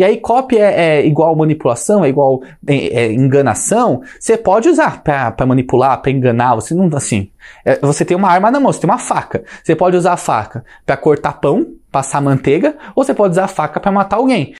E aí cópia é, é igual manipulação, é igual é, é enganação. Você pode usar para manipular, para enganar. Você não assim. É, você tem uma arma na mão, você tem uma faca. Você pode usar a faca para cortar pão, passar manteiga, ou você pode usar a faca para matar alguém.